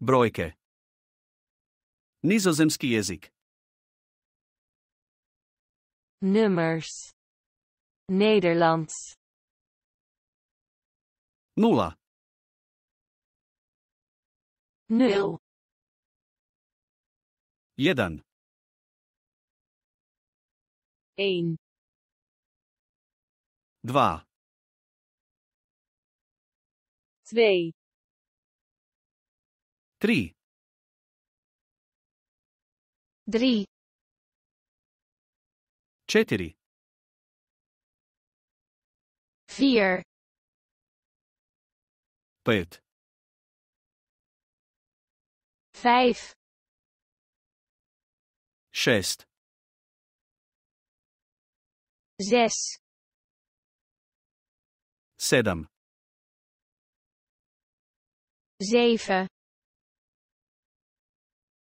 Brojke. Nizozemský jazyk. Nummers. Nederlands. Nula. Nul. Jeden. Eén. Dva. Twee. 3 3 4 4 5 5 6 6 7 7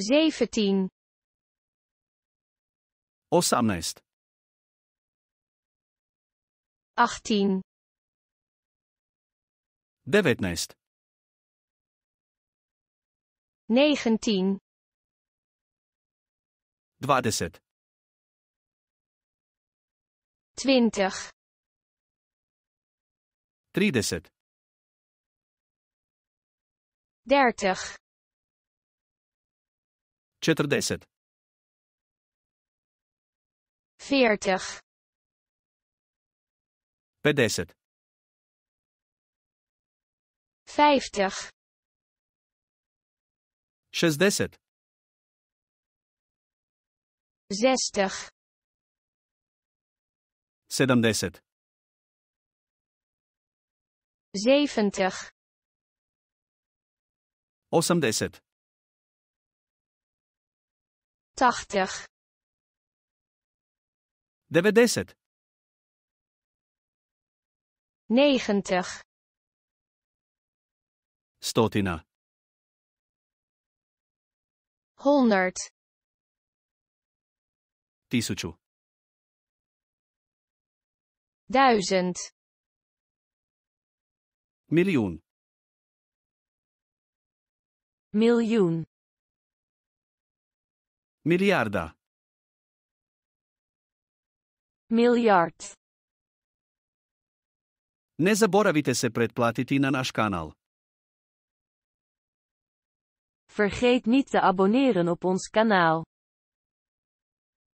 17. 18. 18. 19. 19. 20. 20. 30. 30. 40 40 50 50 60 60 70 70 80 tachtig, 90, negentig, 100, honderd, 1000, duizend, miljoen, miljoen, Miliarda. Miljard. Ne zaboravite se pretplatiti na naš kanal. Vergeet niet te abonneren op ons kanaal.